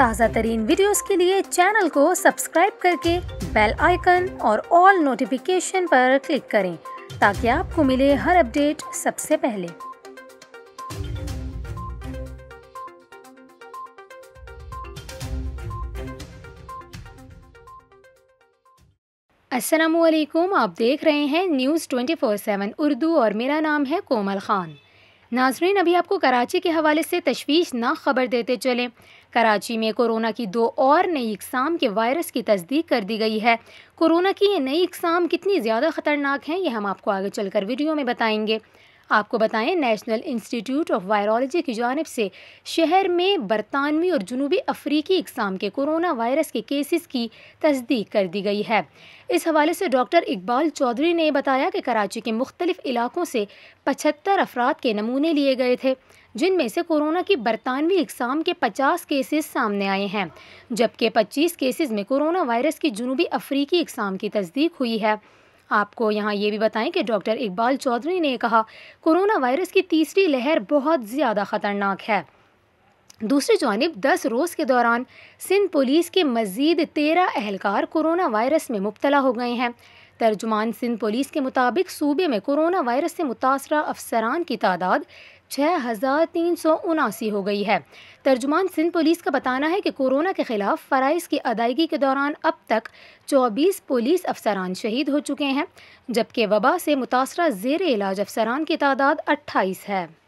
ताज़ा तरीन वीडियो के लिए चैनल को सब्सक्राइब करके बेल आइकन और ऑल नोटिफिकेशन पर क्लिक करें ताकि आपको मिले हर अपडेट सबसे पहले असलम आप देख रहे हैं न्यूज़ 24/7 उर्दू और मेरा नाम है कोमल ख़ान नाजरीन अभी आपको कराची के हवाले से ना खबर देते चले कराची में कोरोना की दो और नई इकसाम के वायरस की तस्दीक कर दी गई है कोरोना की ये नई इकसाम कितनी ज़्यादा ख़तरनाक हैं ये हम आपको आगे चलकर वीडियो में बताएंगे आपको बताएं नेशनल इंस्टीट्यूट ऑफ वायरोलॉजी की जानब से शहर में बरतानवी और जनूबी अफ्रीकी इकसाम के कोरोना वायरस के केसेस की तस्दीक कर दी गई है इस हवाले से डॉक्टर इकबाल चौधरी ने बताया कि कराची के मुख्तलिफ इलाकों से पचहत्तर अफराद के नमूने लिए गए थे जिनमें से कोरोना की बरतानवी इकसाम के 50 केसेस सामने आए हैं जबकि 25 केसेस में कोरोना वायरस की जनूबी अफ्रीकी इकसाम की तस्दीक हुई है आपको यहाँ ये भी बताएं कि डॉक्टर इकबाल चौधरी ने कहा कोरोना वायरस की तीसरी लहर बहुत ज़्यादा ख़तरनाक है दूसरी जानब दस रोज़ के दौरान सिंध पुलिस के मज़ीद तेरह अहलकार कोरोना वायरस में मुबतला हो गए हैं तर्जुमान सिंध पुलिस के मुताबिक सूबे में कोरोना वायरस से मुतासर अफसरान की तादाद छः हज़ार तीन सौ उनासी हो गई है तर्जुमान सिंध पुलिस का बताना है कि कोरोना के खिलाफ फ़राइज़ की अदायगी के दौरान अब तक चौबीस पुलिस अफसरान शहीद हो चुके हैं जबकि वबा से मुतासर जेर इलाज अफसरान की तादाद अट्ठाईस है